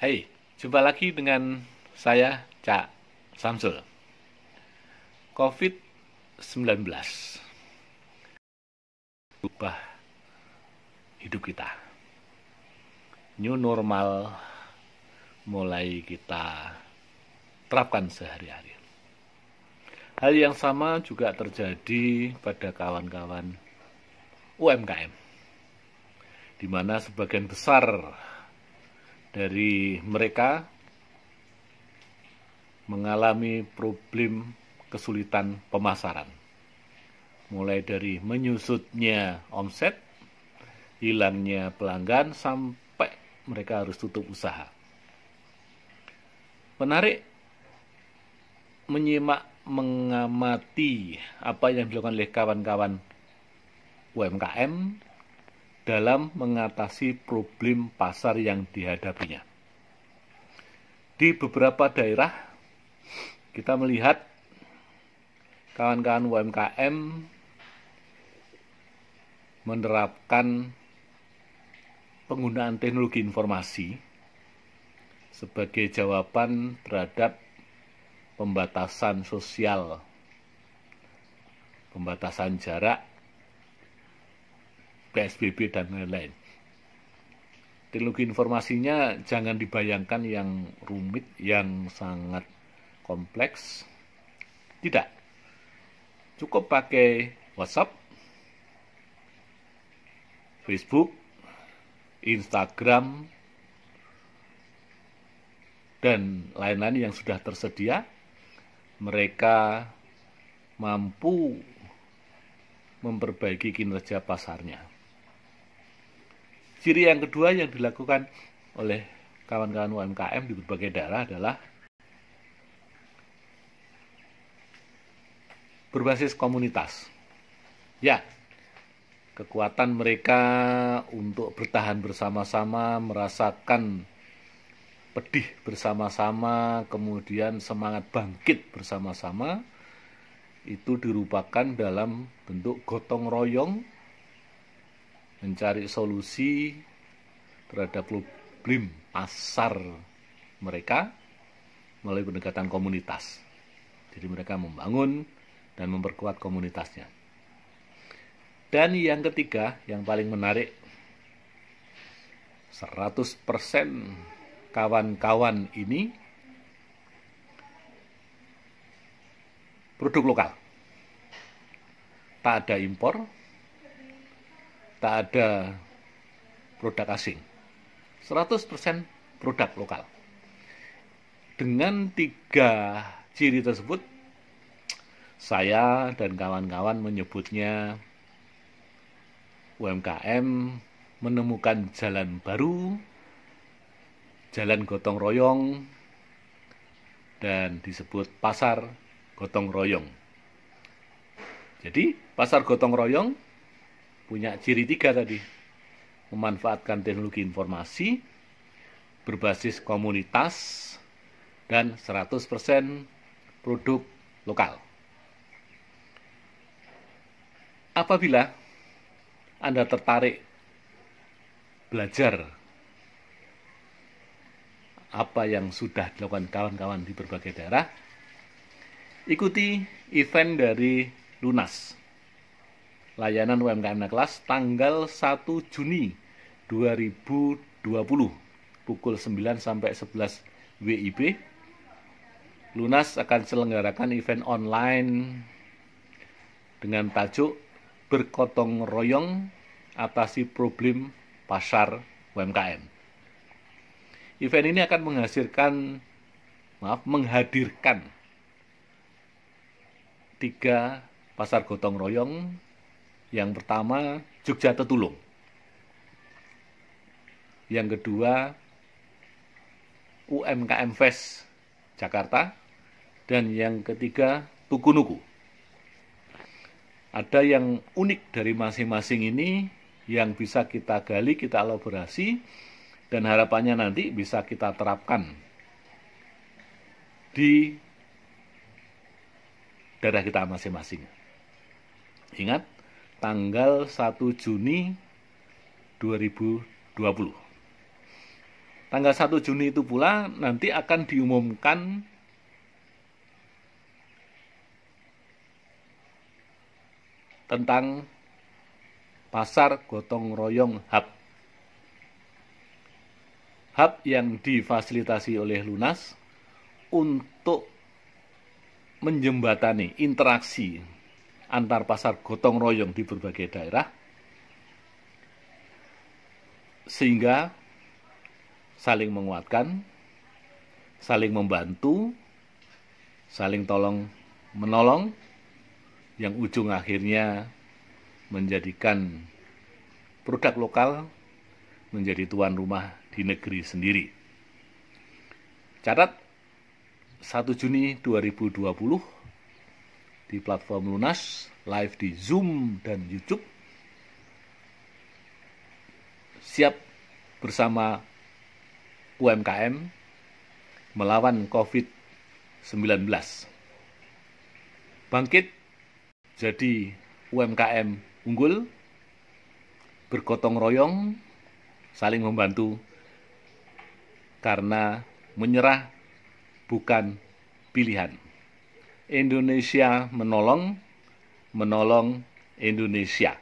Hai, hey, jumpa lagi dengan saya Cak Samsul. COVID-19 ubah hidup kita. New normal mulai kita terapkan sehari-hari. Hal yang sama juga terjadi pada kawan-kawan UMKM, di mana sebagian besar dari mereka mengalami problem kesulitan pemasaran. Mulai dari menyusutnya omset, hilangnya pelanggan, sampai mereka harus tutup usaha. Menarik menyimak, mengamati apa yang dilakukan oleh kawan-kawan UMKM dalam mengatasi problem pasar yang dihadapinya. Di beberapa daerah, kita melihat kawan-kawan UMKM menerapkan penggunaan teknologi informasi sebagai jawaban terhadap pembatasan sosial, pembatasan jarak, PSBB dan lain-lain. Teknologi informasinya jangan dibayangkan yang rumit, yang sangat kompleks. Tidak. Cukup pakai WhatsApp, Facebook, Instagram, dan lain-lain yang sudah tersedia. Mereka mampu memperbaiki kinerja pasarnya. Ciri yang kedua yang dilakukan oleh kawan-kawan UMKM di berbagai daerah adalah berbasis komunitas. Ya, kekuatan mereka untuk bertahan bersama-sama, merasakan pedih bersama-sama, kemudian semangat bangkit bersama-sama, itu dirupakan dalam bentuk gotong royong mencari solusi terhadap problem pasar mereka melalui pendekatan komunitas. Jadi mereka membangun dan memperkuat komunitasnya. Dan yang ketiga, yang paling menarik, 100% kawan-kawan ini produk lokal. Tak ada impor, tak ada produk asing. 100% produk lokal. Dengan tiga ciri tersebut, saya dan kawan-kawan menyebutnya UMKM menemukan jalan baru, jalan gotong royong, dan disebut pasar gotong royong. Jadi, pasar gotong royong punya ciri tiga tadi memanfaatkan teknologi informasi berbasis komunitas dan 100% produk lokal apabila Anda tertarik belajar apa yang sudah dilakukan kawan-kawan di berbagai daerah, ikuti event dari Lunas layanan UMKM naik kelas tanggal 1 Juni 2020 pukul 9 sampai 11 WIB. Lunas akan selenggarakan event online dengan tajuk bergotong royong atasi problem pasar UMKM. Event ini akan menghasilkan maaf menghadirkan tiga pasar gotong royong yang pertama Jogja Tetulung. Yang kedua UMKM Fest Jakarta dan yang ketiga Tuku Nuku. Ada yang unik dari masing-masing ini yang bisa kita gali, kita elaborasi dan harapannya nanti bisa kita terapkan di daerah kita masing-masing. Ingat, tanggal 1 Juni 2020. Tanggal 1 Juni itu pula nanti akan diumumkan tentang pasar gotong royong hub. Hub yang difasilitasi oleh Lunas untuk menjembatani interaksi antar pasar gotong royong di berbagai daerah sehingga saling menguatkan, saling membantu, saling tolong menolong yang ujung akhirnya menjadikan produk lokal menjadi tuan rumah di negeri sendiri. Catat 1 Juni 2020 di platform Lunas, live di Zoom dan YouTube. Siap bersama UMKM melawan COVID-19. Bangkit jadi UMKM unggul, bergotong royong, saling membantu, karena menyerah bukan pilihan. Indonesia menolong, menolong Indonesia.